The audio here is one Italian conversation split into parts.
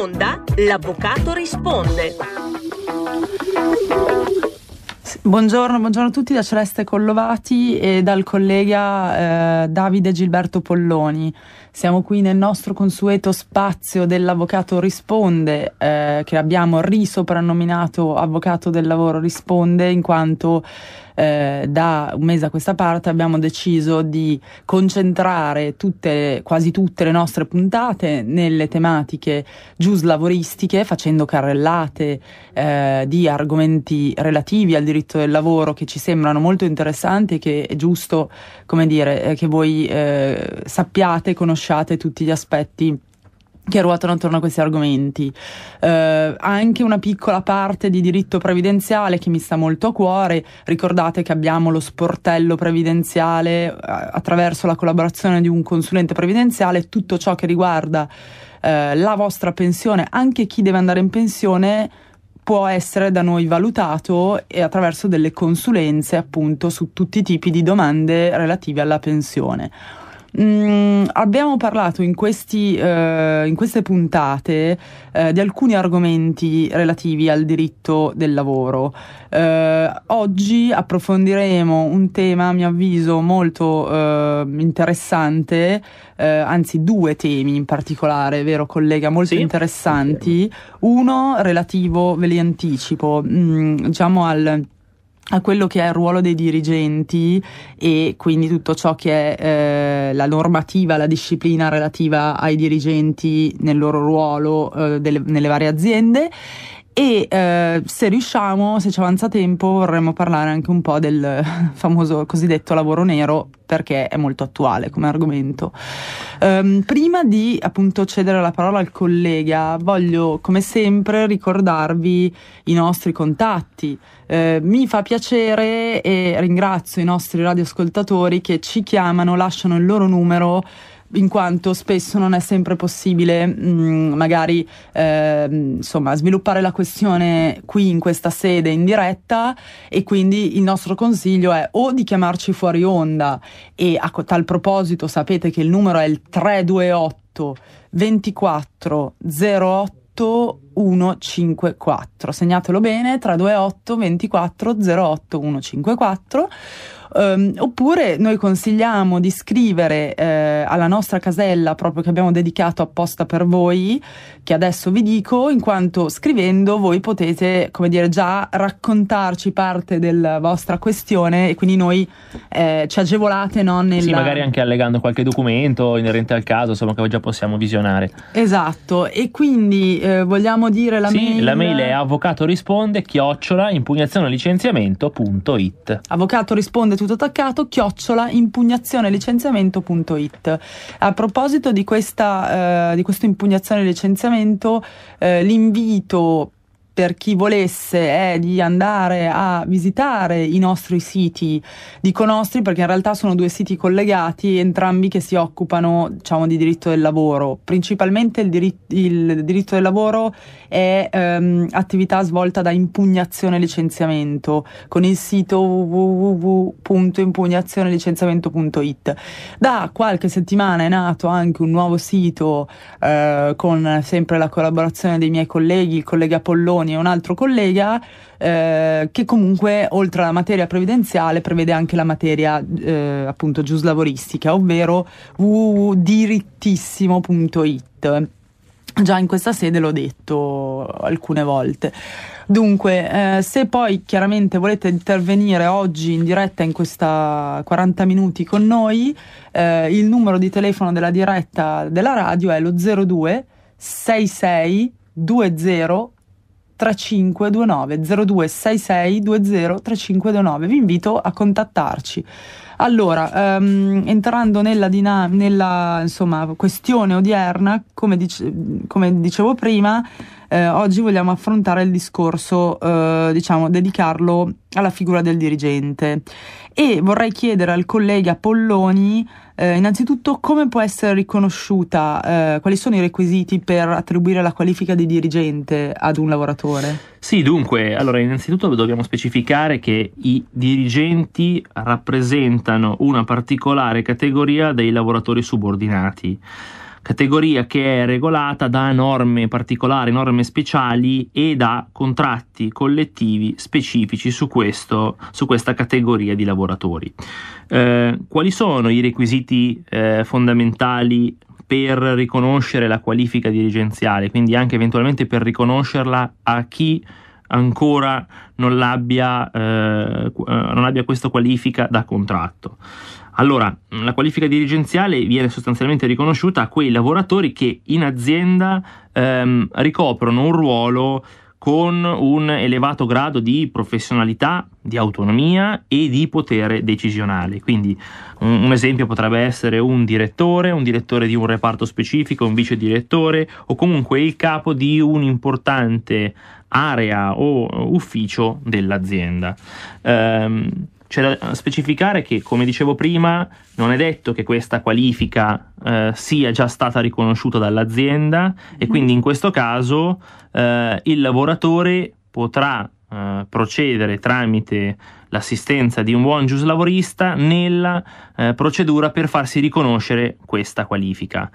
onda l'avvocato risponde. Buongiorno, buongiorno, a tutti da Celeste Collovati e dal collega eh, Davide Gilberto Polloni. Siamo qui nel nostro consueto spazio dell'Avvocato Risponde, eh, che abbiamo risoprannominato Avvocato del Lavoro Risponde, in quanto eh, da un mese a questa parte abbiamo deciso di concentrare tutte, quasi tutte le nostre puntate nelle tematiche giuslavoristiche, facendo carrellate eh, di argomenti relativi al diritto del lavoro che ci sembrano molto interessanti e che è giusto, come dire, eh, che voi eh, sappiate, conoscete lasciate tutti gli aspetti che ruotano attorno a questi argomenti. Eh, anche una piccola parte di diritto previdenziale che mi sta molto a cuore. Ricordate che abbiamo lo sportello previdenziale eh, attraverso la collaborazione di un consulente previdenziale, tutto ciò che riguarda eh, la vostra pensione, anche chi deve andare in pensione può essere da noi valutato e attraverso delle consulenze appunto su tutti i tipi di domande relative alla pensione. Mm, abbiamo parlato in, questi, eh, in queste puntate eh, di alcuni argomenti relativi al diritto del lavoro. Eh, oggi approfondiremo un tema, a mio avviso, molto eh, interessante, eh, anzi due temi in particolare, vero collega, molto sì. interessanti. Uno relativo, ve li anticipo, mm, diciamo al a quello che è il ruolo dei dirigenti e quindi tutto ciò che è eh, la normativa, la disciplina relativa ai dirigenti nel loro ruolo eh, delle, nelle varie aziende e eh, se riusciamo, se ci avanza tempo, vorremmo parlare anche un po' del famoso cosiddetto lavoro nero, perché è molto attuale come argomento. Um, prima di appunto cedere la parola al collega, voglio come sempre ricordarvi i nostri contatti. Eh, mi fa piacere e ringrazio i nostri radioascoltatori che ci chiamano, lasciano il loro numero in quanto spesso non è sempre possibile mh, mm, magari eh, insomma, sviluppare la questione qui in questa sede in diretta e quindi il nostro consiglio è o di chiamarci fuori onda e a tal proposito sapete che il numero è il 328 24 08 154. Segnatelo bene 328 24 08 154. Um, oppure noi consigliamo di scrivere eh, alla nostra casella proprio che abbiamo dedicato apposta per voi, che adesso vi dico, in quanto scrivendo voi potete, come dire, già raccontarci parte della vostra questione e quindi noi eh, ci agevolate no, nella... Sì, magari anche allegando qualche documento inerente al caso, insomma, che già possiamo visionare. Esatto, e quindi eh, vogliamo dire la sì, mail? La mail è avvocato risponde chiocciola impugnazione licenziamento.it. Avvocato risponde tutto attaccato chiocciola impugnazione licenziamento.it. A proposito di questa eh, di questo impugnazione licenziamento, eh, l'invito per chi volesse è eh, di andare a visitare i nostri siti, dico nostri perché in realtà sono due siti collegati, entrambi che si occupano diciamo, di diritto del lavoro. Principalmente il, diritto, il diritto del lavoro è ehm, attività svolta da impugnazione licenziamento con il sito www.impugnazionelicenziamento.it. Da qualche settimana è nato anche un nuovo sito eh, con sempre la collaborazione dei miei colleghi, il collega Polloni Giovanni e un altro collega eh, che comunque oltre alla materia previdenziale prevede anche la materia eh, appunto giuslavoristica, ovvero www.dirittissimo.it. Già in questa sede l'ho detto alcune volte. Dunque, eh, se poi chiaramente volete intervenire oggi in diretta in questa 40 minuti con noi, eh, il numero di telefono della diretta della radio è lo 02 66 20 3529 0266 20 3529. Vi invito a contattarci. Allora, um, entrando nella, dina- nella insomma, questione odierna, come, dice- come dicevo prima, eh, oggi vogliamo affrontare il discorso, eh, diciamo, dedicarlo alla figura del dirigente e vorrei chiedere al collega Polloni eh, innanzitutto come può essere riconosciuta, eh, quali sono i requisiti per attribuire la qualifica di dirigente ad un lavoratore? Sì, dunque, allora innanzitutto dobbiamo specificare che i dirigenti rappresentano una particolare categoria dei lavoratori subordinati categoria che è regolata da norme particolari, norme speciali e da contratti collettivi specifici su, questo, su questa categoria di lavoratori. Eh, quali sono i requisiti eh, fondamentali per riconoscere la qualifica dirigenziale, quindi anche eventualmente per riconoscerla a chi ancora non abbia, eh, eh, non abbia questa qualifica da contratto. Allora, mm, la qualifica dirigenziale viene sostanzialmente riconosciuta a quei lavoratori che in azienda ehm, ricoprono un ruolo con un elevato grado di professionalità, di autonomia e di potere decisionale. Quindi un, un, esempio potrebbe essere un direttore, un direttore di un reparto specifico, un vice direttore o comunque il capo di un'importante area o ufficio dell'azienda. Ehm, c'è da eh, specificare che, come dicevo prima, non è detto che questa qualifica eh, sia già stata riconosciuta dall'azienda e mhm. quindi in questo caso eh, il lavoratore potrà eh, procedere tramite l'assistenza di un buon giuslavorista nella eh, procedura per farsi riconoscere questa qualifica.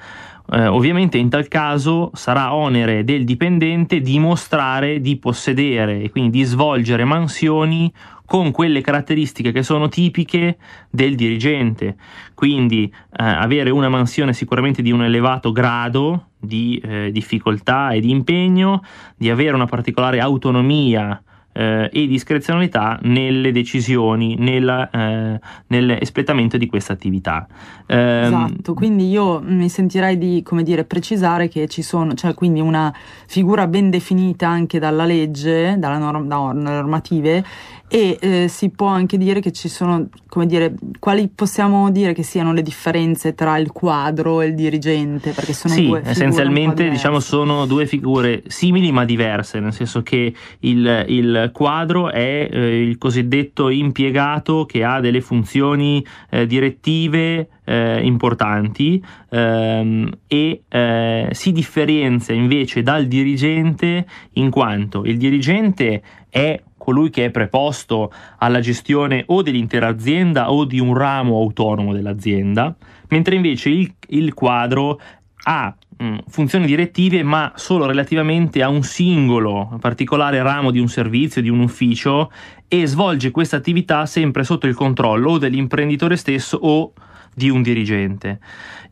Eh, ovviamente in tal caso sarà onere del dipendente dimostrare di possedere e quindi di svolgere mansioni con quelle caratteristiche che sono tipiche del dirigente, quindi eh, avere una mansione sicuramente di un elevato grado di eh, difficoltà e di impegno, di avere una particolare autonomia eh, e discrezionalità nelle decisioni, eh, nel, eh, nell'espletamento di questa attività. Eh, esatto, quindi io mi sentirei di come dire, precisare che ci sono, cioè quindi una figura ben definita anche dalla legge, dalla norm- da normative, e eh, si può anche dire che ci sono, come dire, quali possiamo dire che siano le differenze tra il quadro e il dirigente? Perché sono sì, due essenzialmente diciamo sono due figure simili ma diverse, nel senso che il, il quadro è eh, il cosiddetto impiegato che ha delle funzioni eh, direttive, eh, importanti ehm, e eh, si differenzia invece dal dirigente in quanto il dirigente è colui che è preposto alla gestione o dell'intera azienda o di un ramo autonomo dell'azienda, mentre invece il, il quadro ha mm, funzioni direttive ma solo relativamente a un singolo particolare ramo di un servizio, di un ufficio e svolge questa attività sempre sotto il controllo o dell'imprenditore stesso o di un dirigente.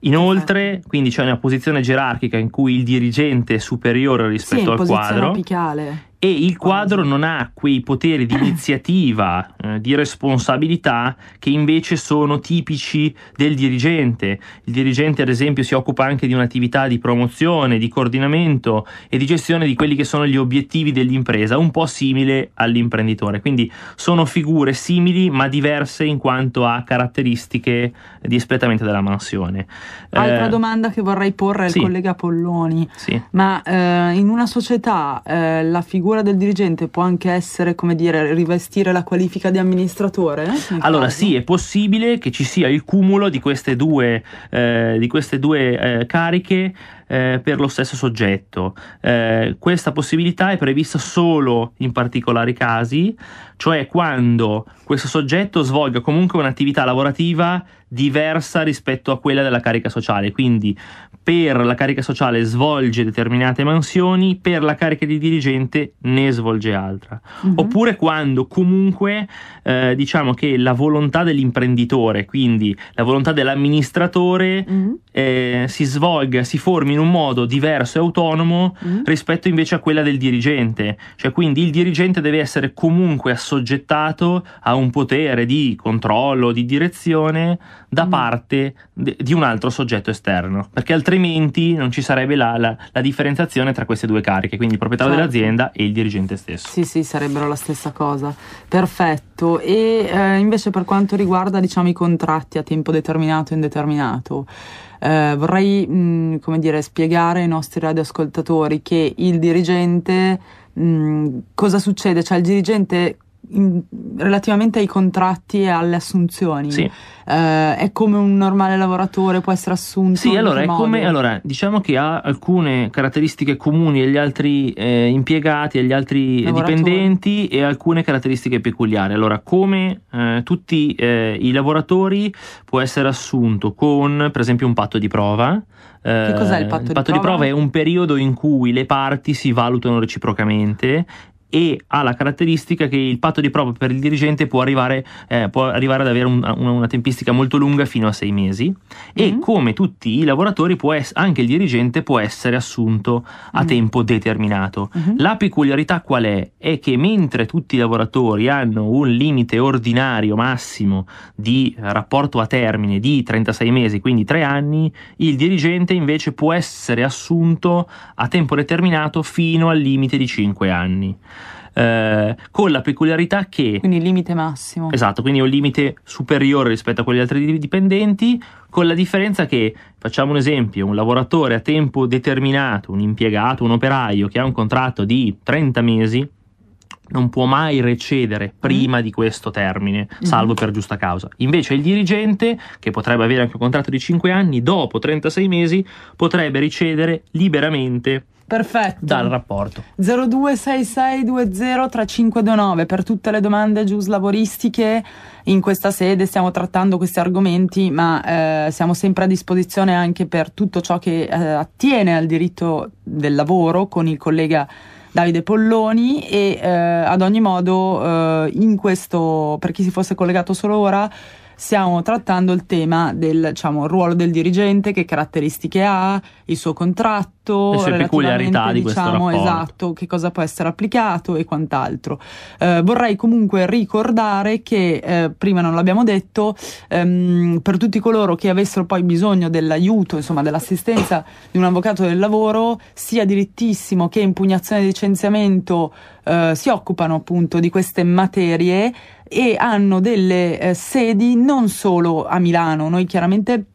Inoltre, quindi c'è una posizione gerarchica in cui il dirigente è superiore rispetto sì, al quadro apicale e il quadro non ha quei poteri di iniziativa, eh, di responsabilità che invece sono tipici del dirigente. Il dirigente, ad esempio, si occupa anche di un'attività di promozione, di coordinamento e di gestione di quelli che sono gli obiettivi dell'impresa, un po' simile all'imprenditore. Quindi sono figure simili ma diverse in quanto a caratteristiche di espletamento della mansione. Altra eh, domanda che vorrei porre al sì. collega Polloni. Sì. Ma eh, in una società eh, la figura figura del dirigente può anche essere, come dire, rivestire la qualifica di amministratore? Allora caso? sì, è possibile che ci sia il cumulo di queste due, eh, di queste due eh, cariche eh, per lo stesso soggetto. Eh, questa possibilità è prevista solo in particolari casi, cioè quando questo soggetto svolga comunque un'attività lavorativa diversa rispetto a quella della carica sociale. Quindi per la carica sociale svolge determinate mansioni, per la carica di dirigente ne svolge altra. Uh-huh. Oppure quando comunque eh, diciamo che la volontà dell'imprenditore, quindi la volontà dell'amministratore, uh-huh eh, si svolga, si formi in un modo diverso e autonomo mm. rispetto invece a quella del dirigente. Cioè, quindi il dirigente deve essere comunque assoggettato a un potere di controllo, di direzione da mm. parte de- di un altro soggetto esterno, perché altrimenti non ci sarebbe la, la, la differenziazione tra queste due cariche, quindi il proprietario certo. dell'azienda e il dirigente stesso. Sì, sì, sarebbero la stessa cosa. Perfetto. E eh, invece per quanto riguarda diciamo, i contratti a tempo determinato e indeterminato, eh, vorrei, mh, mm, come dire, spiegare ai nostri radioascoltatori che il dirigente, mh, mm, cosa succede? Cioè il dirigente in, relativamente ai contratti e alle assunzioni. Sì. Eh, è come un normale lavoratore può essere assunto. Sì, allora, è come, allora diciamo che ha alcune caratteristiche comuni agli altri eh, impiegati, agli altri lavoratori. dipendenti e alcune caratteristiche peculiari. Allora, come eh, tutti eh, i lavoratori può essere assunto con, per esempio, un patto di prova. Che cos'è il patto, eh, il patto di, prova? di prova? È un periodo in cui le parti si valutano reciprocamente e ha la caratteristica che il patto di prova per il dirigente può arrivare, eh, può arrivare ad avere un, una, tempistica molto lunga fino a sei mesi e mm-hmm. come tutti i lavoratori es- anche il dirigente può essere assunto a mm-hmm. tempo determinato. Mm-hmm. La peculiarità qual è? È che mentre tutti i lavoratori hanno un limite ordinario massimo di rapporto a termine di 36 mesi, quindi 3 anni, il dirigente invece può essere assunto a tempo determinato fino al limite di 5 anni. Eh, con la peculiarità che... Quindi il limite massimo. Esatto, quindi è un limite superiore rispetto a quelli degli altri dipendenti, con la differenza che, facciamo un esempio, un lavoratore a tempo determinato, un impiegato, un operaio che ha un contratto di 30 mesi, non può mai recedere prima mm. di questo termine, mm-hmm. salvo mm. per giusta causa. Invece il dirigente, che potrebbe avere anche un contratto di 5 anni, dopo 36 mesi potrebbe ricedere liberamente Perfetto. Dal rapporto. 0266203529 per tutte le domande giuslavoristiche. In questa sede stiamo trattando questi argomenti, ma eh, siamo sempre a disposizione anche per tutto ciò che eh, attiene al diritto del lavoro con il collega Davide Polloni e eh, ad ogni modo eh, in questo per chi si fosse collegato solo ora stiamo trattando il tema del diciamo, ruolo del dirigente, che caratteristiche ha, il suo contratto, le sue peculiarità di diciamo, questo Esatto, che cosa può essere applicato e quant'altro. Eh, vorrei comunque ricordare che, eh, prima non l'abbiamo detto, ehm, per tutti coloro che avessero poi bisogno dell'aiuto, insomma dell'assistenza di un avvocato del lavoro, sia direttissimo che impugnazione di licenziamento eh, si occupano appunto di queste materie e hanno delle eh, sedi non solo a Milano, noi chiaramente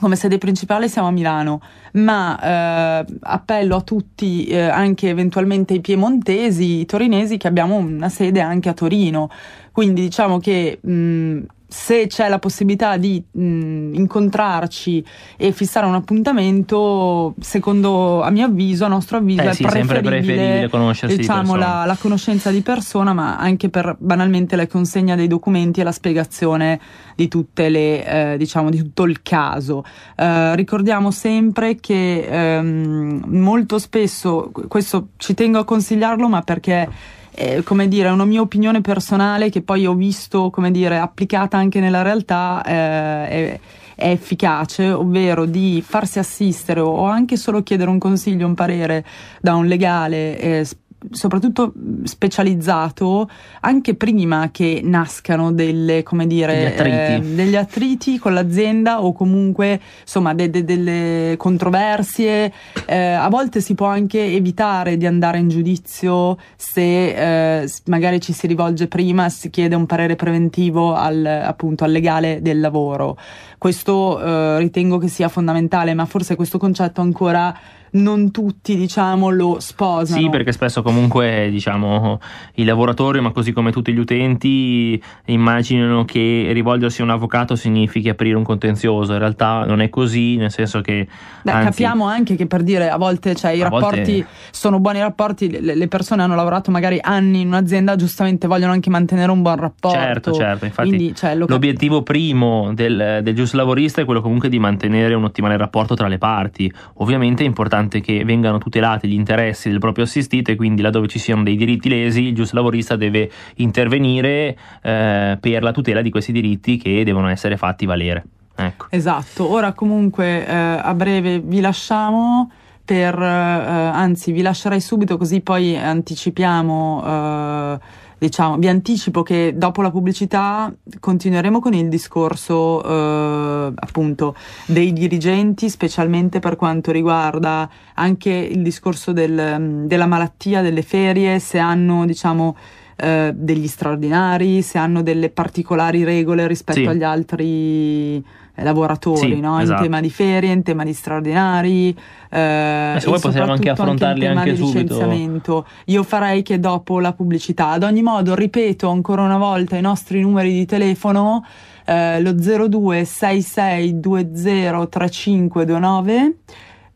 come sede principale siamo a Milano, ma eh, appello a tutti, eh, anche eventualmente i piemontesi, i torinesi, che abbiamo una sede anche a Torino. Quindi diciamo che mh, se c'è la possibilità di mh, incontrarci e fissare un appuntamento, secondo a mio avviso, a nostro avviso, eh è sì, preferibile, preferibile conoscersi diciamo, di la, la, conoscenza di persona, ma anche per banalmente la consegna dei documenti e la spiegazione di, le, eh, diciamo, di tutto il caso. Eh, ricordiamo sempre che ehm, molto spesso, questo ci tengo a consigliarlo, ma perché eh, come dire, è una mia opinione personale che poi ho visto, come dire, applicata anche nella realtà, eh, è, è efficace, ovvero di farsi assistere o anche solo chiedere un consiglio, un parere da un legale eh, soprattutto specializzato anche prima che nascano delle, come dire, attriti. Eh, degli attriti, con l'azienda o comunque insomma de- de- delle controversie. Eh, a volte si può anche evitare di andare in giudizio se eh, magari ci si rivolge prima, si chiede un parere preventivo al, appunto, al legale del lavoro. Questo eh, ritengo che sia fondamentale, ma forse questo concetto ancora non tutti diciamo lo sposano. Sì, perché spesso comunque diciamo i lavoratori, ma così come tutti gli utenti, immaginano che rivolgersi a un avvocato significhi aprire un contenzioso. In realtà non è così, nel senso che. Beh, anzi, capiamo anche che per dire a volte cioè, i a rapporti volte... sono buoni rapporti, le, persone hanno lavorato magari anni in un'azienda, giustamente vogliono anche mantenere un buon rapporto. Certo, certo. Infatti, Quindi, cioè, lo l'obiettivo cap- primo del, del giuslavorista è quello comunque di mantenere un ottimale rapporto tra le parti. Ovviamente è importante importante che vengano tutelati gli interessi del proprio assistito e quindi laddove ci siano dei diritti lesi il lavorista deve intervenire eh, per la tutela di questi diritti che devono essere fatti valere. Ecco. Esatto, ora comunque eh, a breve vi lasciamo. Per, eh, eh anzi, vi lascerei subito così poi anticipiamo eh, diciamo, vi anticipo che dopo la pubblicità continueremo con il discorso eh, appunto dei dirigenti, specialmente per quanto riguarda anche il discorso del, della malattia, delle ferie, se hanno diciamo eh, degli straordinari, se hanno delle particolari regole rispetto sì. agli altri lavoratori, sì, no? esatto. in tema di ferie, in tema di straordinari. Eh, se poi possiamo anche affrontarli anche, in tema anche subito. Io farei che dopo la pubblicità. Ad ogni modo, ripeto ancora una volta i nostri numeri di telefono. Eh, lo 0266203529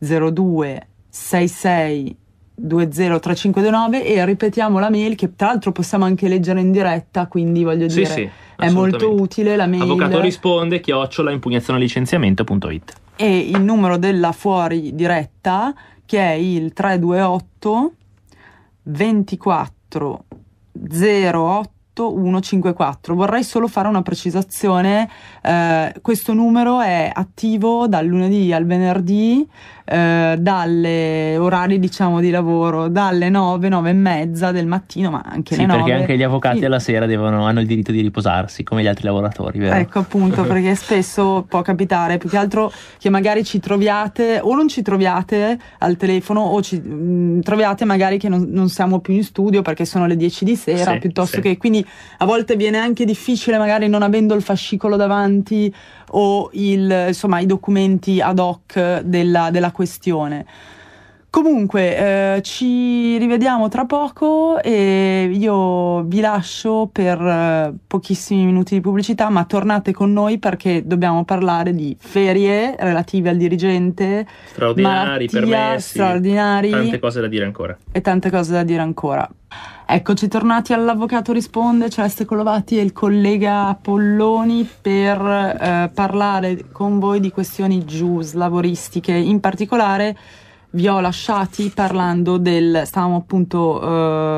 0266203529 e ripetiamo la mail che tra l'altro possiamo anche leggere in diretta quindi voglio sì, dire sì è molto utile la mail. Avvocato risponde chiocciola impugnazionalicenziamento.it. E il numero della fuori diretta che è il 328 24 08 154. Vorrei solo fare una precisazione, eh, questo numero è attivo dal lunedì al venerdì eh, dalle orari diciamo di lavoro dalle 9, 9 e mezza del mattino, ma anche sì, le 9. perché anche gli avvocati sì. alla sera devono, hanno il diritto di riposarsi come gli altri lavoratori, vero? Ecco appunto, perché spesso può capitare più che altro che magari ci troviate o non ci troviate al telefono o ci mh, mm, troviate magari che non, non, siamo più in studio perché sono le 10 di sera sì, piuttosto che quindi a volte viene anche difficile magari non avendo il fascicolo davanti o il, insomma, i documenti ad hoc della, della questione. Comunque, eh, ci rivediamo tra poco e io vi lascio per eh, pochissimi minuti di pubblicità, ma tornate con noi perché dobbiamo parlare di ferie relative al dirigente, straordinari, permessi, straordinari, tante cose da dire ancora. E tante cose da dire ancora. Eccoci tornati all'Avvocato Risponde, Celeste Colovati e il collega Polloni per eh, parlare con voi di questioni giuslavoristiche, in particolare vi ho lasciati parlando del, stavamo appunto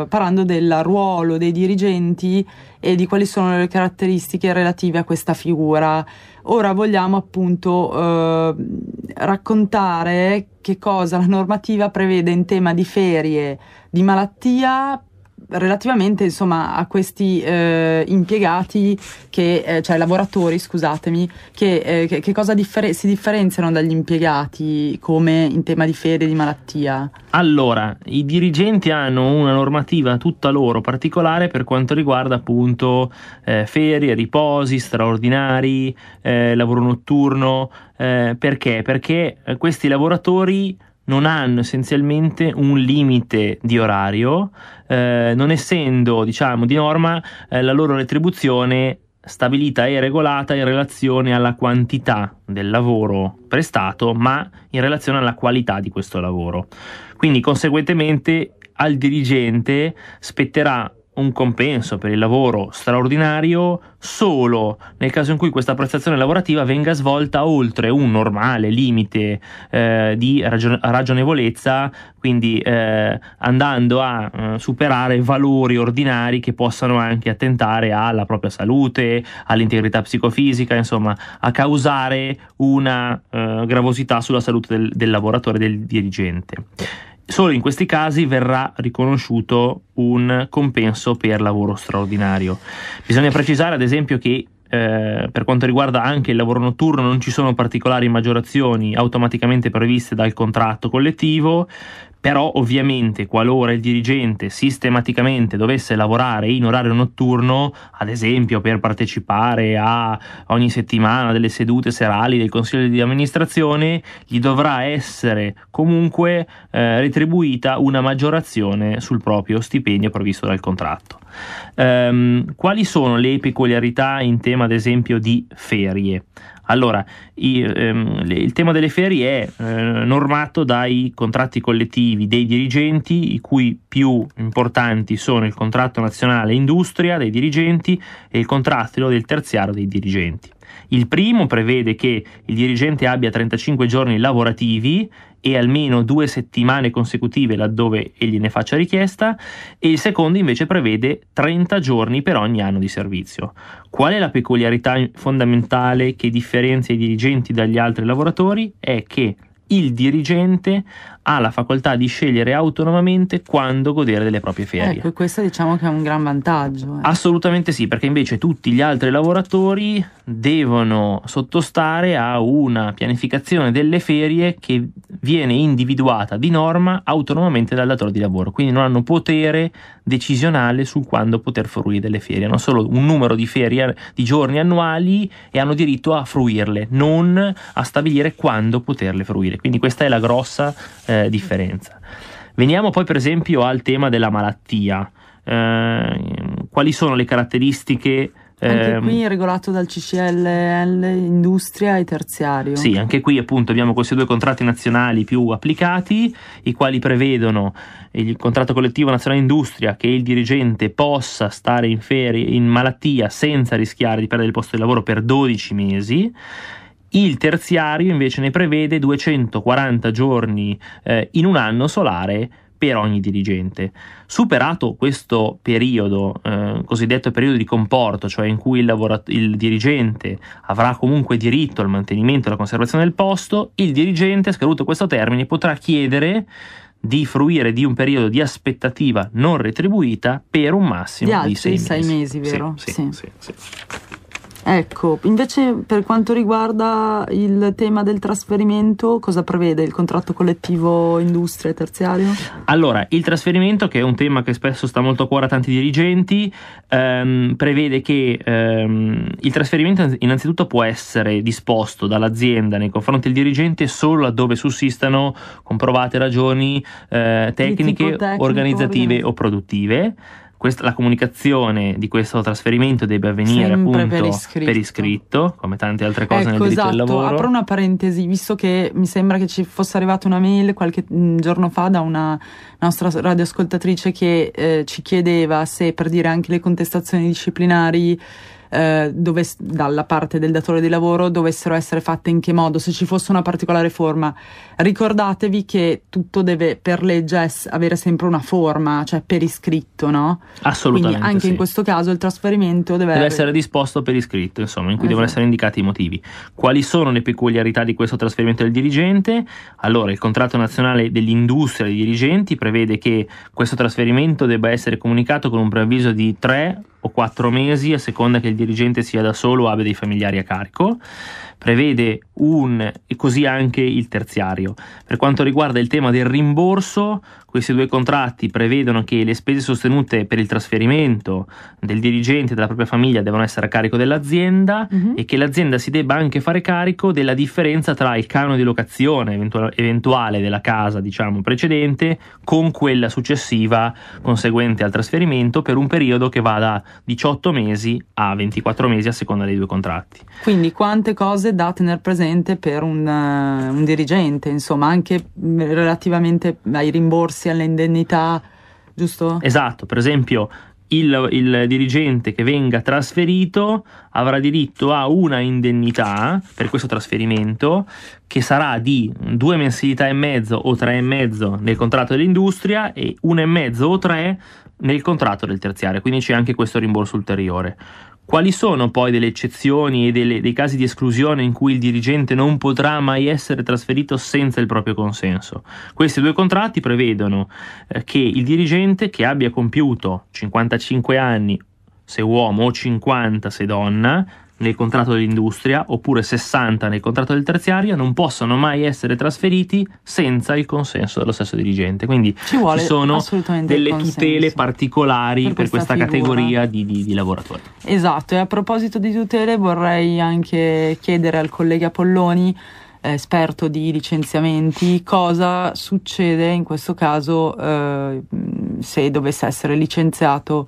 eh, parlando del ruolo dei dirigenti e di quali sono le caratteristiche relative a questa figura. Ora vogliamo appunto eh, raccontare che cosa la normativa prevede in tema di ferie, di malattia, relativamente insomma, a questi eh, impiegati, che, eh, cioè lavoratori, scusatemi, che, eh, che, che cosa differ- si differenziano dagli impiegati come in tema di fede e di malattia? Allora, i dirigenti hanno una normativa tutta loro particolare per quanto riguarda appunto eh, ferie, riposi, straordinari, eh, lavoro notturno, eh, perché? Perché questi lavoratori non hanno essenzialmente un limite di orario, eh, non essendo, diciamo, di norma eh, la loro retribuzione stabilita e regolata in relazione alla quantità del lavoro prestato, ma in relazione alla qualità di questo lavoro. Quindi conseguentemente al dirigente spetterà un compenso per il lavoro straordinario solo nel caso in cui questa prestazione lavorativa venga svolta oltre un normale limite eh, di ragionevolezza, quindi eh, andando a eh, superare valori ordinari che possano anche attentare alla propria salute, all'integrità psicofisica, insomma, a causare una eh, gravosità sulla salute del, del lavoratore, del dirigente. Solo in questi casi verrà riconosciuto un compenso per lavoro straordinario. Bisogna precisare ad esempio che eh, per quanto riguarda anche il lavoro notturno non ci sono particolari maggiorazioni automaticamente previste dal contratto collettivo, però ovviamente qualora il dirigente sistematicamente dovesse lavorare in orario notturno, ad esempio per partecipare a ogni settimana delle sedute serali del consiglio di amministrazione, gli dovrà essere comunque eh, retribuita una maggiorazione sul proprio stipendio previsto dal contratto. Um, quali sono le peculiarità in tema ad esempio di ferie? Allora, ehm, il tema delle ferie è eh, normato dai contratti collettivi dei dirigenti, i cui più importanti sono il contratto nazionale industria dei dirigenti e il contratto del terziario dei dirigenti. Il primo prevede che il dirigente abbia 35 giorni lavorativi e almeno due settimane consecutive laddove egli ne faccia richiesta e il secondo invece prevede 30 giorni per ogni anno di servizio. Qual è la peculiarità fondamentale che differenzia i dirigenti dagli altri lavoratori? È che il dirigente ha la facoltà di scegliere autonomamente quando godere delle proprie ferie. Ecco, questo diciamo che è un gran vantaggio. Eh. Assolutamente sì, perché invece tutti gli altri lavoratori devono sottostare a una pianificazione delle ferie che viene individuata di norma autonomamente dal datore di lavoro, quindi non hanno potere decisionale su quando poter fruire delle ferie, hanno solo un numero di ferie di giorni annuali e hanno diritto a fruirle, non a stabilire quando poterle fruire. Quindi questa è la grossa eh, differenza. Veniamo poi per esempio al tema della malattia. Eh, quali sono le caratteristiche anche ehm, qui è regolato dal CCLL Industria e Terziario. Sì, anche qui appunto abbiamo questi due contratti nazionali più applicati, i quali prevedono il contratto collettivo nazionale industria che il dirigente possa stare in, ferie, in malattia senza rischiare di perdere il posto di lavoro per 12 mesi il terziario invece ne prevede 240 giorni eh, in un anno solare per ogni dirigente. Superato questo periodo, eh, cosiddetto periodo di comporto, cioè in cui il, lavorat- il dirigente avrà comunque diritto al mantenimento e alla conservazione del posto, il dirigente, scaduto questo termine, potrà chiedere di fruire di un periodo di aspettativa non retribuita per un massimo di, di sei mesi. sei mesi, vero? sì. sì. sì, sì Ecco, invece per quanto riguarda il tema del trasferimento, cosa prevede il contratto collettivo industria e terziario? Allora, il trasferimento, che è un tema che spesso sta molto a cuore a tanti dirigenti, ehm, prevede che ehm, il trasferimento innanzitutto può essere disposto dall'azienda nei confronti del dirigente solo laddove sussistano comprovate ragioni eh, tecniche, tecnico, organizzative organizz- o produttive questa, la comunicazione di questo trasferimento deve avvenire Sempre appunto per iscritto. per iscritto. come tante altre cose ecco, nel diritto esatto. del lavoro. Apro una parentesi, visto che mi sembra che ci fosse arrivata una mail qualche mm, giorno fa da una nostra radioascoltatrice che eh, ci chiedeva se per dire anche le contestazioni disciplinari eh, dalla parte del datore di lavoro dovessero essere fatte in che modo, se ci fosse una particolare forma. Ricordatevi che tutto deve per legge es- avere sempre una forma, cioè per iscritto, no? Assolutamente. Quindi anche sì. in questo caso il trasferimento deve, deve essere disposto per iscritto, insomma, in cui esatto. devono essere indicati i motivi. Quali sono le peculiarità di questo trasferimento del dirigente? Allora, il contratto nazionale dell'industria dei dirigenti prevede che questo trasferimento debba essere comunicato con un preavviso di 3 o 4 mesi a seconda che il dirigente sia da solo o abbia dei familiari a carico prevede un e così anche il terziario. Per quanto riguarda il tema del rimborso, questi due contratti prevedono che le spese sostenute per il trasferimento del dirigente e della propria famiglia devono essere a carico dell'azienda uh-huh. e che l'azienda si debba anche fare carico della differenza tra il canone di locazione eventuale della casa, diciamo, precedente con quella successiva conseguente al trasferimento per un periodo che va da 18 mesi a 24 mesi a seconda dei due contratti. Quindi quante cose cose da tenere presente per un, uh, un dirigente, insomma, anche mm, relativamente ai rimborsi, alle indennità, giusto? Esatto, per esempio il, il, dirigente che venga trasferito avrà diritto a una indennità per questo trasferimento che sarà di due mensilità e mezzo o tre e mezzo nel contratto dell'industria e una e mezzo o tre nel contratto del terziario, quindi c'è anche questo rimborso ulteriore. Quali sono poi delle eccezioni e delle, dei casi di esclusione in cui il dirigente non potrà mai essere trasferito senza il proprio consenso? Questi due contratti prevedono eh, che il dirigente che abbia compiuto 55 anni se uomo o 50 se donna nel contratto dell'industria oppure 60 nel contratto del terziario non possono mai essere trasferiti senza il consenso dello stesso dirigente. Quindi ci, ci sono delle tutele particolari per, per questa, questa categoria di, di, di, lavoratori. Esatto, e a proposito di tutele vorrei anche chiedere al collega Polloni eh, esperto di licenziamenti, cosa succede in questo caso eh, se dovesse essere licenziato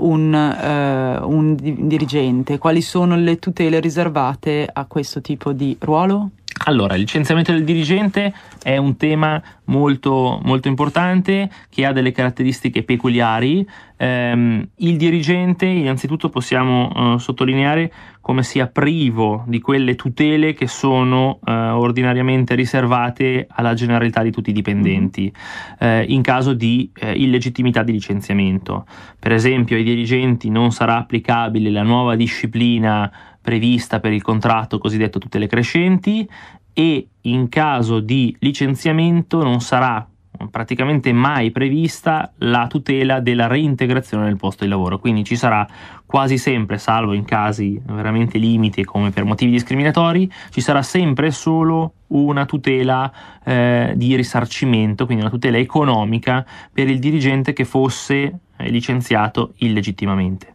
un, eh, un dirigente? Quali sono le tutele riservate a questo tipo di ruolo? Allora, il licenziamento del dirigente è un tema molto, molto importante che ha delle caratteristiche peculiari. Ehm, il dirigente, innanzitutto, possiamo eh, sottolineare come sia privo di quelle tutele che sono eh, ordinariamente riservate alla generalità di tutti i dipendenti eh, in caso di eh, illegittimità di licenziamento. Per esempio, ai dirigenti non sarà applicabile la nuova disciplina prevista per il contratto cosiddetto tutte le crescenti e in caso di licenziamento non sarà praticamente mai prevista la tutela della reintegrazione nel posto di lavoro, quindi ci sarà quasi sempre, salvo in casi veramente limiti come per motivi discriminatori, ci sarà sempre solo una tutela eh, di risarcimento, quindi una tutela economica per il dirigente che fosse eh, licenziato illegittimamente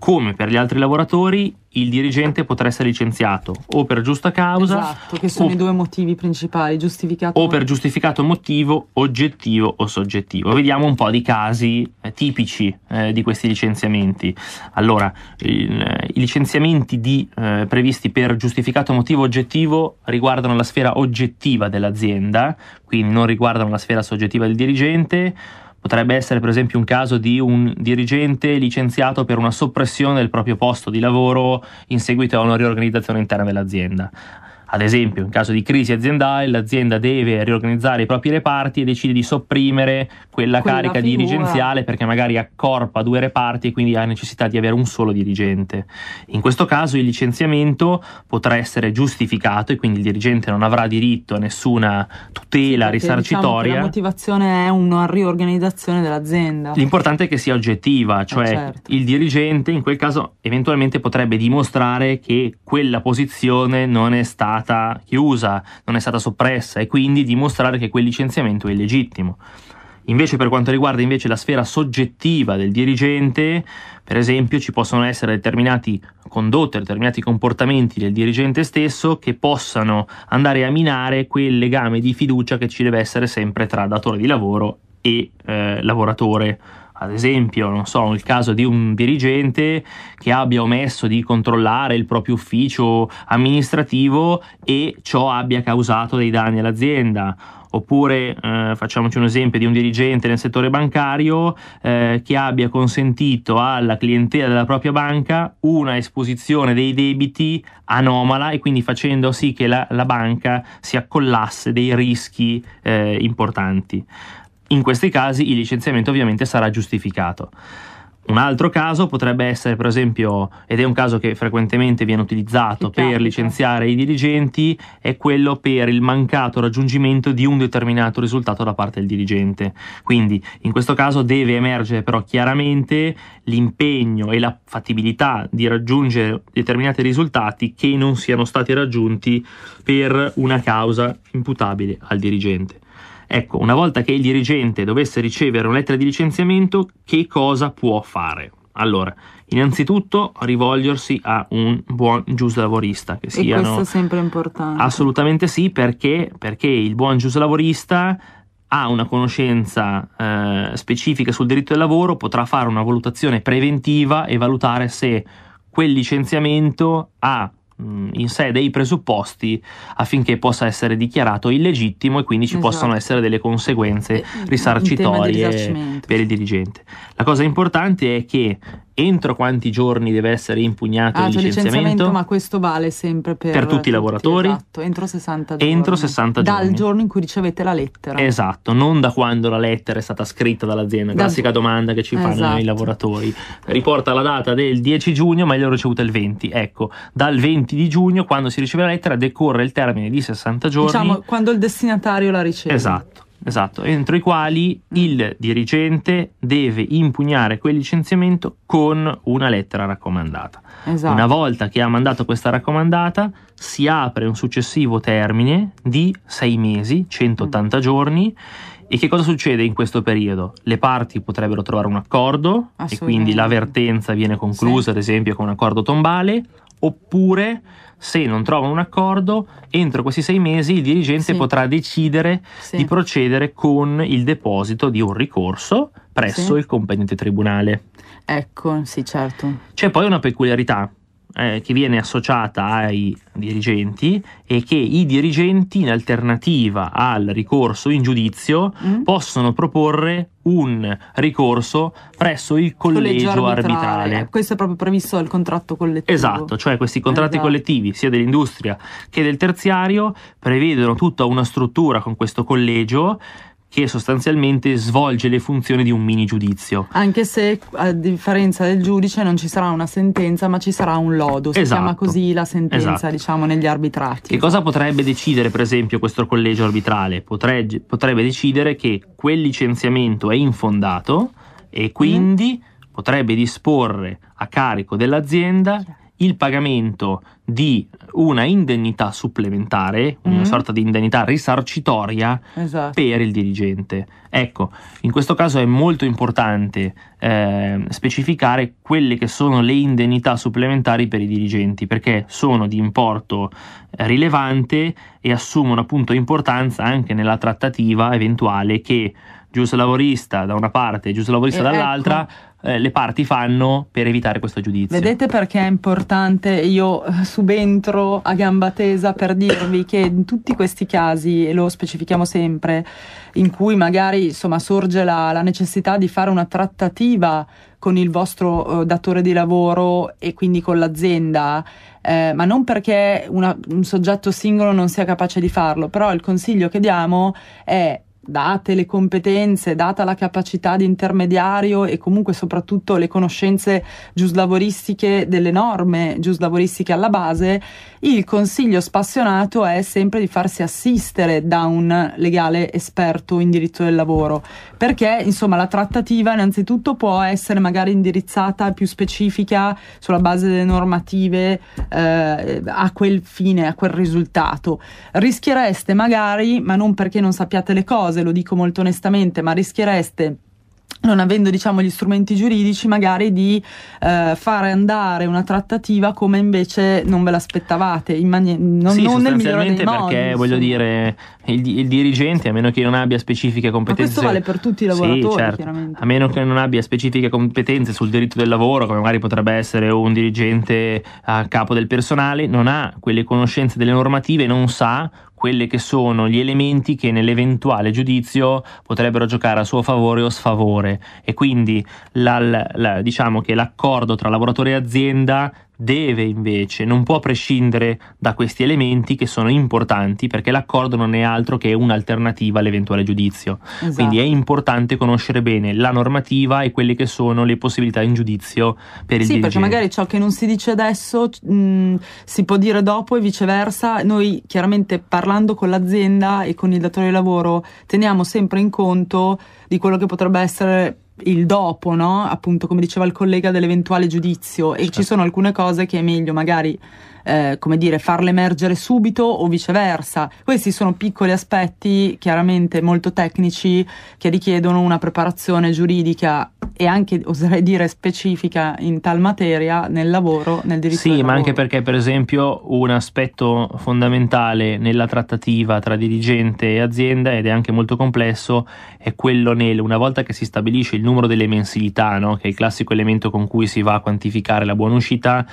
come per gli altri lavoratori il dirigente potrà essere licenziato o per giusta causa esatto, che sono o, i due motivi principali giustificato o per giustificato motivo oggettivo o soggettivo vediamo un po' di casi eh, tipici eh, di questi licenziamenti allora il, eh, i licenziamenti di, eh, previsti per giustificato motivo oggettivo riguardano la sfera oggettiva dell'azienda quindi non riguardano la sfera soggettiva del dirigente Potrebbe essere per esempio un caso di un dirigente licenziato per una soppressione del proprio posto di lavoro in seguito a una riorganizzazione interna dell'azienda. Ad esempio, in caso di crisi aziendale, l'azienda deve riorganizzare i propri reparti e decide di sopprimere quella, quella carica figura. dirigenziale perché magari accorpa due reparti e quindi ha necessità di avere un solo dirigente. In questo caso il licenziamento potrà essere giustificato e quindi il dirigente non avrà diritto a nessuna tutela sì, diciamo risarcitoria. Diciamo la motivazione è una riorganizzazione dell'azienda. L'importante è che sia oggettiva, eh, cioè eh certo. il dirigente in quel caso eventualmente potrebbe dimostrare che quella posizione non è stata stata chiusa, non è stata soppressa e quindi dimostrare che quel licenziamento è illegittimo. Invece per quanto riguarda invece la sfera soggettiva del dirigente, per esempio ci possono essere determinati condotte, determinati comportamenti del dirigente stesso che possano andare a minare quel legame di fiducia che ci deve essere sempre tra datore di lavoro e eh, lavoratore ad esempio, non so, il caso di un dirigente che abbia omesso di controllare il proprio ufficio amministrativo e ciò abbia causato dei danni all'azienda. Oppure eh, facciamoci un esempio di un dirigente nel settore bancario eh, che abbia consentito alla clientela della propria banca una esposizione dei debiti anomala e quindi facendo sì che la, la banca si accollasse dei rischi eh, importanti. In questi casi il licenziamento ovviamente sarà giustificato. Un altro caso potrebbe essere, per esempio, ed è un caso che frequentemente viene utilizzato per licenziare i dirigenti, è quello per il mancato raggiungimento di un determinato risultato da parte del dirigente. Quindi in questo caso deve emergere però chiaramente l'impegno e la fattibilità di raggiungere determinati risultati che non siano stati raggiunti per una causa imputabile al dirigente. Ecco, una volta che il dirigente dovesse ricevere una lettera di licenziamento, che cosa può fare? Allora, innanzitutto rivolgersi a un buon giuslavorista. Che siano, e questo è sempre importante. Assolutamente sì, perché, perché il buon giuslavorista ha una conoscenza eh, specifica sul diritto del lavoro, potrà fare una valutazione preventiva e valutare se quel licenziamento ha Mm, in sé dei presupposti affinché possa essere dichiarato illegittimo e quindi ci esatto. possano essere delle conseguenze eh, risarcitorie per il dirigente. La cosa importante è che entro quanti giorni deve essere impugnato ah, il cioè, licenziamento. licenziamento. Ma questo vale sempre per, per tutti i lavoratori? esatto, entro 60 giorni. Entro 60 giorni. Dal giorno in cui ricevete la lettera. Esatto, non da quando la lettera è stata scritta dall'azienda, da classica gi- domanda che ci esatto. fanno i esatto. lavoratori. Riporta la data del 10 giugno, ma io l'ho ricevuta il 20. Ecco, dal 20 di giugno, quando si riceve la lettera, decorre il termine di 60 giorni. Diciamo, quando il destinatario la riceve. Esatto Esatto, entro i quali mm. il dirigente deve impugnare quel licenziamento con una lettera raccomandata. Esatto. Una volta che ha mandato questa raccomandata, si apre un successivo termine di 6 mesi, 180 mm. giorni. E che cosa succede in questo periodo? Le parti potrebbero trovare un accordo e quindi l'avvertenza viene conclusa, sì. ad esempio, con un accordo tombale, oppure se non trovano un accordo, entro questi sei mesi il dirigente sì. potrà decidere sì. di procedere con il deposito di un ricorso presso sì. il competente tribunale. Ecco, sì, certo. C'è poi una peculiarità eh, che viene associata ai dirigenti e che i dirigenti in alternativa al ricorso in giudizio mm. possono proporre un ricorso presso il collegio, collegio arbitrale. arbitrale. Questo è proprio previsto dal contratto collettivo. Esatto, cioè questi contratti esatto. collettivi sia dell'industria che del terziario prevedono tutta una struttura con questo collegio che sostanzialmente svolge le funzioni di un mini giudizio. Anche se a differenza del giudice non ci sarà una sentenza, ma ci sarà un lodo, si esatto. chiama così la sentenza, esatto. diciamo, negli arbitrati. Che cosa potrebbe decidere, per esempio, questo collegio arbitrale? Potrebbe, potrebbe decidere che quel licenziamento è infondato e quindi mm. potrebbe disporre a carico dell'azienda il pagamento di una indennità supplementare, una mm-hmm. sorta di indennità risarcitoria esatto. per il dirigente. Ecco, in questo caso è molto importante eh, specificare quelle che sono le indennità supplementari per i dirigenti, perché sono di importo eh, rilevante e assumono appunto importanza anche nella trattativa eventuale che giusto lavorista da una parte e giuslavorista eh, ecco. dall'altra, ecco. eh, le parti fanno per evitare questo giudizio. Vedete perché è importante, io eh, subentro a gamba tesa per dirvi che in tutti questi casi, e lo specifichiamo sempre, in cui magari insomma, sorge la, la necessità di fare una trattativa con il vostro eh, datore di lavoro e quindi con l'azienda, eh, ma non perché una, un soggetto singolo non sia capace di farlo, però il consiglio che diamo è date le competenze, data la capacità di intermediario e comunque soprattutto le conoscenze giuslavoristiche delle norme giuslavoristiche alla base, il consiglio spassionato è sempre di farsi assistere da un legale esperto in diritto del lavoro, perché insomma la trattativa innanzitutto può essere magari indirizzata più specifica sulla base delle normative eh, a quel fine, a quel risultato. Rischiereste magari, ma non perché non sappiate le cose, cose, lo dico molto onestamente, ma rischiereste non avendo diciamo, gli strumenti giuridici magari di eh, fare andare una trattativa come invece non ve l'aspettavate in mani- non, sì, non nel migliore dei modi perché voglio dire il, il, dirigente a meno che non abbia specifiche competenze Ma questo vale per tutti i lavoratori sì, certo. a meno che non abbia specifiche competenze sul diritto del lavoro come magari potrebbe essere un dirigente a capo del personale non ha quelle conoscenze delle normative non sa quelli che sono gli elementi che nell'eventuale giudizio potrebbero giocare a suo favore o sfavore e quindi la, la, diciamo che l'accordo tra lavoratore e azienda deve invece, non può prescindere da questi elementi che sono importanti perché l'accordo non è altro che un'alternativa all'eventuale giudizio. Esatto. Quindi è importante conoscere bene la normativa e quelle che sono le possibilità in giudizio per il Sì, dirigente. perché magari ciò che non si dice adesso mh, si può dire dopo e viceversa. Noi chiaramente parlando con l'azienda e con il datore di lavoro teniamo sempre in conto di quello che potrebbe essere il dopo, no? appunto come diceva il collega dell'eventuale giudizio certo. e ci certo. sono alcune cose che è meglio magari eh, come dire, farle emergere subito o viceversa. Questi sono piccoli aspetti chiaramente molto tecnici che richiedono una preparazione giuridica e anche, oserei dire, specifica in tal materia nel lavoro, nel diritto. Sì, ma anche perché per esempio un aspetto fondamentale nella trattativa tra dirigente e azienda ed è anche molto complesso è quello nel, una volta che si stabilisce il numero delle mensilità, no? che è il classico elemento con cui si va a quantificare la buona uscita,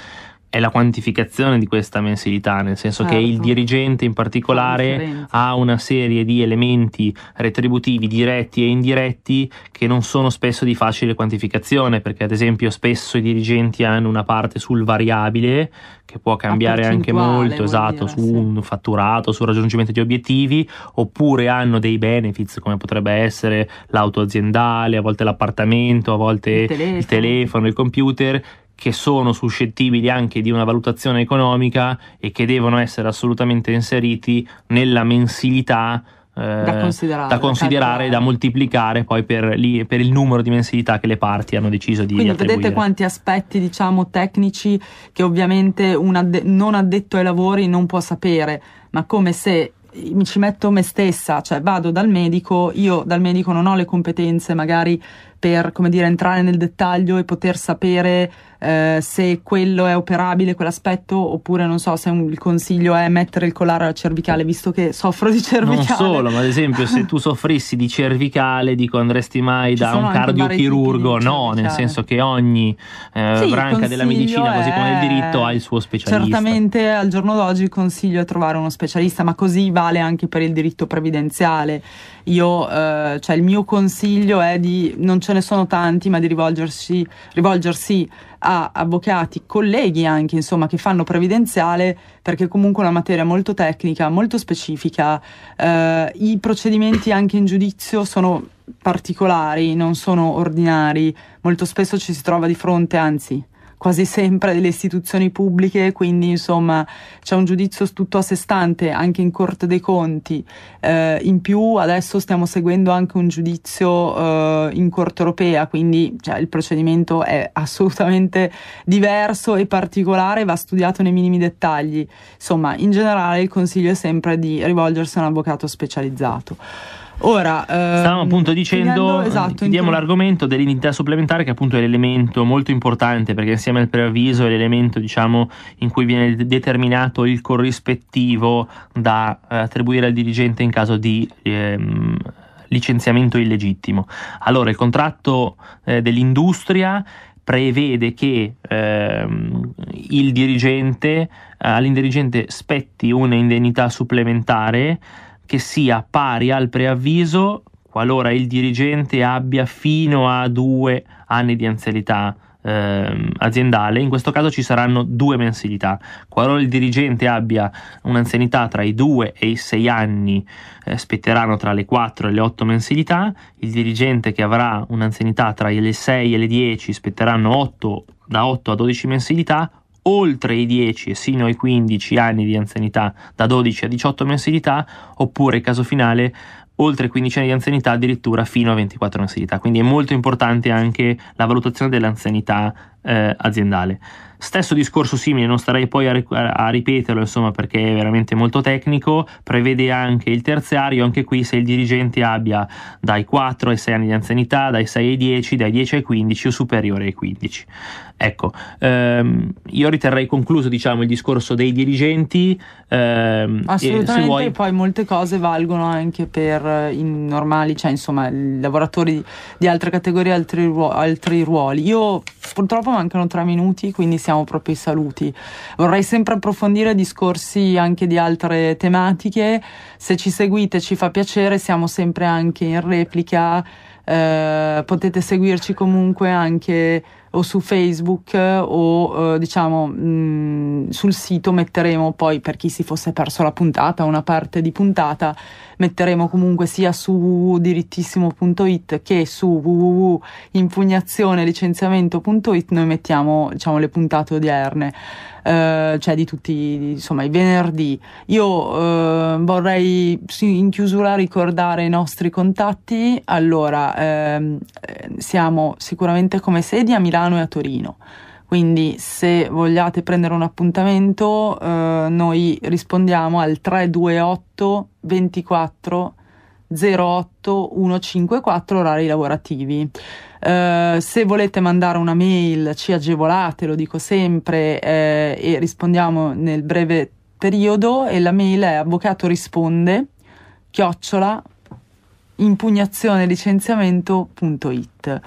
è la quantificazione di questa mensilità, nel senso certo. che il certo. dirigente in particolare ha una serie di elementi retributivi diretti e indiretti che non sono spesso di facile quantificazione, perché ad esempio spesso i dirigenti hanno una parte sul variabile che può cambiare anche molto, esatto, dire, su sì. un fatturato, sul raggiungimento di obiettivi, oppure hanno dei benefits come potrebbe essere l'auto aziendale, a volte l'appartamento, a volte il telefono, il, telefono, il computer che sono suscettibili anche di una valutazione economica e che devono essere assolutamente inseriti nella mensilità eh, da considerare, da, considerare da, moltiplicare poi per, li, per, il numero di mensilità che le parti hanno deciso di Quindi attribuire. vedete quanti aspetti diciamo tecnici che ovviamente un adde- non addetto ai lavori non può sapere, ma come se mi ci metto me stessa, cioè vado dal medico, io dal medico non ho le competenze magari per, come dire, entrare nel dettaglio e poter sapere eh, se quello è operabile, quell'aspetto, oppure non so se un, il consiglio è mettere il collare alla cervicale, visto che soffro di cervicale. Non solo, ma ad esempio se tu soffrissi di cervicale, dico andresti mai Ci da un cardiochirurgo, no, nel senso che ogni eh, sì, branca della medicina, così come il diritto, ha il suo specialista. Certamente al giorno d'oggi il consiglio è trovare uno specialista, ma così vale anche per il diritto previdenziale. Io, eh, cioè il mio consiglio è di non ce ne sono tanti, ma di rivolgersi, rivolgersi a avvocati, colleghi anche, insomma, che fanno previdenziale, perché comunque è una materia molto tecnica, molto specifica. Eh, I procedimenti anche in giudizio sono particolari, non sono ordinari, molto spesso ci si trova di fronte, anzi, quasi sempre delle istituzioni pubbliche, quindi insomma c'è un giudizio tutto a sé stante anche in Corte dei Conti. Eh, in più adesso stiamo seguendo anche un giudizio eh, in Corte europea, quindi cioè, il procedimento è assolutamente diverso e particolare, va studiato nei minimi dettagli. Insomma, in generale il consiglio è sempre di rivolgersi a un avvocato specializzato. Ora, ehm, stavamo appunto dicendo, esatto, mm, diamo l'argomento dell'identità supplementare che appunto è l'elemento molto importante perché insieme al preavviso è l'elemento diciamo in cui viene determinato il corrispettivo da eh, attribuire al dirigente in caso di ehm, licenziamento illegittimo. Allora, il contratto eh, dell'industria prevede che ehm, il dirigente, all'indirigente spetti un'indennità supplementare che sia pari al preavviso qualora il dirigente abbia fino a due anni di anzianità eh, aziendale, in questo caso ci saranno due mensilità. Qualora il dirigente abbia un'anzianità tra i due e i sei anni, eh, spetteranno tra le quattro e le otto mensilità, il dirigente che avrà un'anzianità tra le sei e le dieci, spetteranno 8, da otto a dodici mensilità, oltre i 10 sino ai 15 anni di anzianità da 12 a 18 mensili di età oppure caso finale oltre 15 anni di anzianità addirittura fino a 24 mensili di età quindi è molto importante anche la valutazione dell'anzianità eh, aziendale stesso discorso simile non starei poi a, ri- a, ripeterlo insomma perché è veramente molto tecnico prevede anche il terziario anche qui se il dirigente abbia dai 4 ai 6 anni di anzianità dai 6 ai 10 dai 10 ai 15 o superiore ai 15 Ecco, ehm, io riterrei concluso diciamo, il discorso dei dirigenti. Ehm, Assolutamente, vuoi... poi molte cose valgono anche per eh, i normali, cioè insomma, lavoratori di altre categorie, altri, ruo- altri ruoli. Io purtroppo mancano tre minuti, quindi siamo proprio i saluti. Vorrei sempre approfondire discorsi anche di altre tematiche. Se ci seguite ci fa piacere, siamo sempre anche in replica. Eh, potete seguirci comunque anche o su Facebook o eh, diciamo mh, mm, sul sito metteremo poi per chi si fosse perso la puntata una parte di puntata metteremo comunque sia su www.dirittissimo.it che su www.impugnazionelicenziamento.it noi mettiamo diciamo, le puntate odierne eh, cioè di tutti insomma i venerdì io eh, vorrei in chiusura ricordare i nostri contatti allora ehm, eh, siamo sicuramente come sedi a Milano e a Torino quindi se vogliate prendere un appuntamento, eh, noi rispondiamo al 328 24 08 154 orari lavorativi. Uh, se volete mandare una mail ci agevolate, lo dico sempre, eh, e rispondiamo nel breve periodo e la mail è avvocato risponde chiocciola impugnazione licenziamento.it.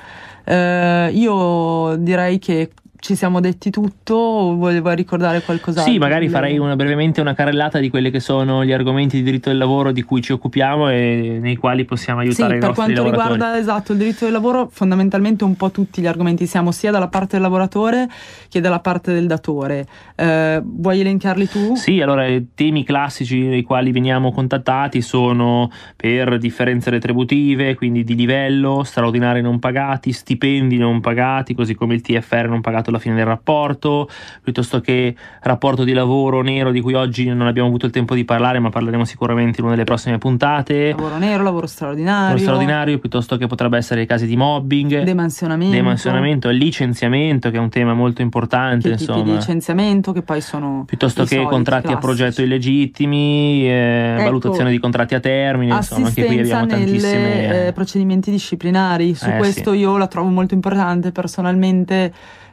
Uh, eh, io direi che ci siamo detti tutto o volevo ricordare qualcos'altro? Sì, magari farei una, brevemente una carrellata di quelli che sono gli argomenti di diritto del lavoro di cui ci occupiamo e nei quali possiamo aiutare sì, i nostri lavoratori. Per quanto riguarda esatto il diritto del lavoro, fondamentalmente un po' tutti gli argomenti siamo sia dalla parte del lavoratore che dalla parte del datore. Eh, vuoi elencarli tu? Sì, allora i temi classici nei quali veniamo contattati sono per differenze retributive, quindi di livello, straordinari non pagati, stipendi non pagati, così come il TFR non pagato la fine del rapporto, piuttosto che rapporto di lavoro nero di cui oggi non abbiamo avuto il tempo di parlare, ma parleremo sicuramente in una delle prossime puntate. Lavoro nero, lavoro straordinario. Lavoro straordinario, piuttosto che potrebbe essere i casi di mobbing, demansionamento, demansionamento licenziamento, che è un tema molto importante. Che insomma. Tipi di licenziamento che poi sono... Piuttosto che contratti classici. a progetto illegittimi, eh, ecco, valutazione di contratti a termine, insomma, anche qui abbiamo tantissime... eh, procedimenti disciplinari, su eh, questo sì. io la trovo molto importante personalmente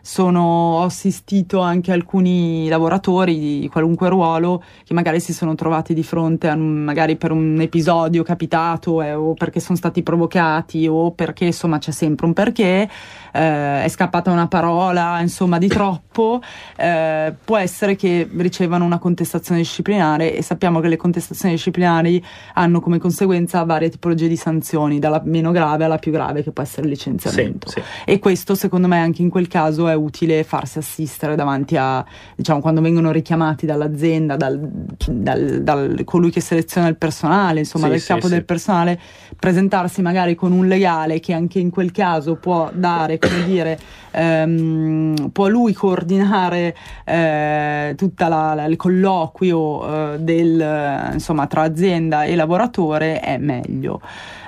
sono, ho assistito anche alcuni lavoratori di qualunque ruolo che magari si sono trovati di fronte a un, magari per un episodio capitato eh, o perché sono stati provocati o perché insomma c'è sempre un perché, eh, è scappata una parola insomma di troppo, eh, può essere che ricevano una contestazione disciplinare e sappiamo che le contestazioni disciplinari hanno come conseguenza varie tipologie di sanzioni, dalla meno grave alla più grave che può essere il licenziamento. Sì, sì. E questo secondo me anche in quel caso è utile farsi assistere davanti a, diciamo, quando vengono richiamati dall'azienda, dal, dal, dal colui che seleziona il personale, insomma, sì, dal sì, capo sì. del personale, presentarsi magari con un legale che anche in quel caso può dare, come dire, ehm, può lui coordinare eh, tutto il colloquio eh, del, insomma, tra azienda e lavoratore, è meglio.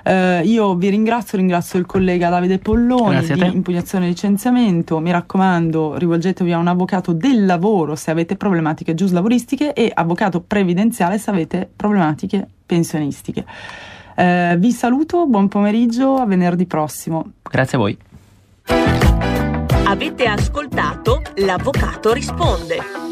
Eh, io vi ringrazio, ringrazio il collega Davide Polloni di impugnazione e licenziamento. Mi raccomando, rivolgetevi a un avvocato del lavoro se avete problematiche giuslavoristiche e avvocato previdenziale se avete problematiche pensionistiche. Eh, vi saluto, buon pomeriggio, a venerdì prossimo. Grazie a voi. Avete ascoltato L'Avvocato risponde.